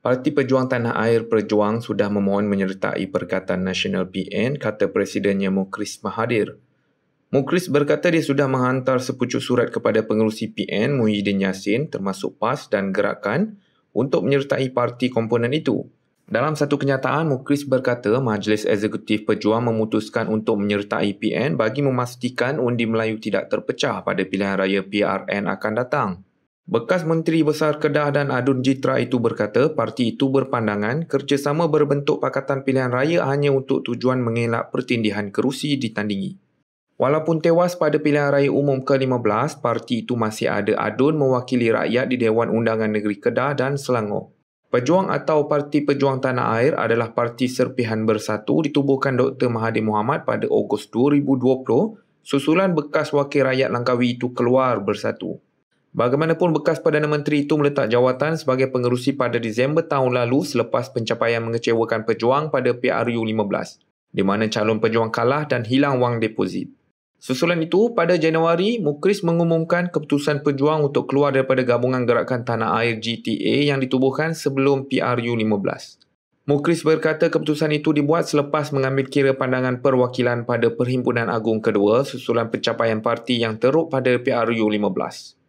Parti Pejuang Tanah Air Perjuang sudah memohon menyertai Perkataan Nasional PN, kata Presidennya Mukris Mahathir. Mukris berkata dia sudah menghantar sepucuk surat kepada pengurusi PN Muhyiddin Yassin termasuk PAS dan Gerakan untuk menyertai parti komponen itu. Dalam satu kenyataan, Mukris berkata Majlis Eksekutif Pejuang memutuskan untuk menyertai PN bagi memastikan undi Melayu tidak terpecah pada pilihan raya PRN akan datang. Bekas Menteri Besar Kedah dan Adun Jitra itu berkata parti itu berpandangan kerjasama berbentuk Pakatan Pilihan Raya hanya untuk tujuan mengelak pertindihan kerusi ditandingi. Walaupun tewas pada pilihan raya umum ke-15, parti itu masih ada adun mewakili rakyat di Dewan Undangan Negeri Kedah dan Selangor. Pejuang atau Parti Pejuang Tanah Air adalah parti serpihan bersatu ditubuhkan Dr. Mahathir Mohamad pada Ogos 2020 susulan bekas wakil rakyat Langkawi itu keluar bersatu. Bagaimanapun bekas Perdana Menteri itu meletak jawatan sebagai pengerusi pada Disember tahun lalu selepas pencapaian mengecewakan pejuang pada PRU15 di mana calon pejuang kalah dan hilang wang deposit. Susulan itu, pada Januari, Mukris mengumumkan keputusan pejuang untuk keluar daripada gabungan gerakan tanah air GTA yang ditubuhkan sebelum PRU15. Mukris berkata keputusan itu dibuat selepas mengambil kira pandangan perwakilan pada Perhimpunan Agung Kedua susulan pencapaian parti yang teruk pada PRU15.